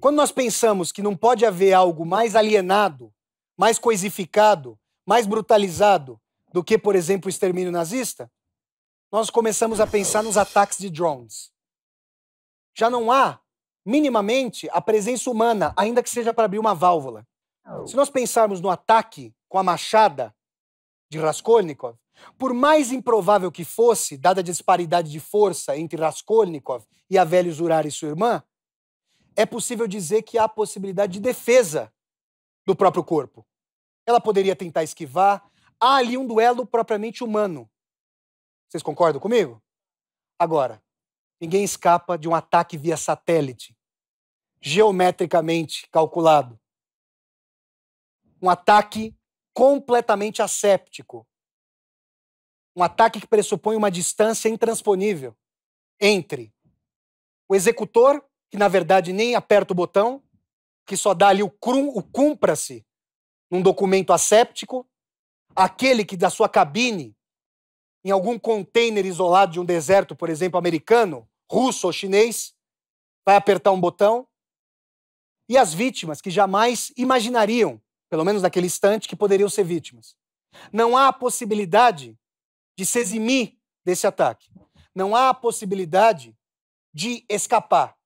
Quando nós pensamos que não pode haver algo mais alienado, mais coisificado, mais brutalizado do que, por exemplo, o extermínio nazista, nós começamos a pensar nos ataques de drones. Já não há, minimamente, a presença humana, ainda que seja para abrir uma válvula. Se nós pensarmos no ataque com a machada de Raskolnikov, por mais improvável que fosse, dada a disparidade de força entre Raskolnikov e a velha usurária e sua irmã, é possível dizer que há possibilidade de defesa do próprio corpo. Ela poderia tentar esquivar. Há ali um duelo propriamente humano. Vocês concordam comigo? Agora, ninguém escapa de um ataque via satélite, geometricamente calculado. Um ataque completamente asséptico. Um ataque que pressupõe uma distância intransponível entre o executor que na verdade nem aperta o botão, que só dá ali o, crum, o cumpra-se num documento asséptico, aquele que da sua cabine, em algum container isolado de um deserto, por exemplo, americano, russo ou chinês, vai apertar um botão, e as vítimas que jamais imaginariam, pelo menos naquele instante, que poderiam ser vítimas. Não há possibilidade de se eximir desse ataque. Não há possibilidade de escapar.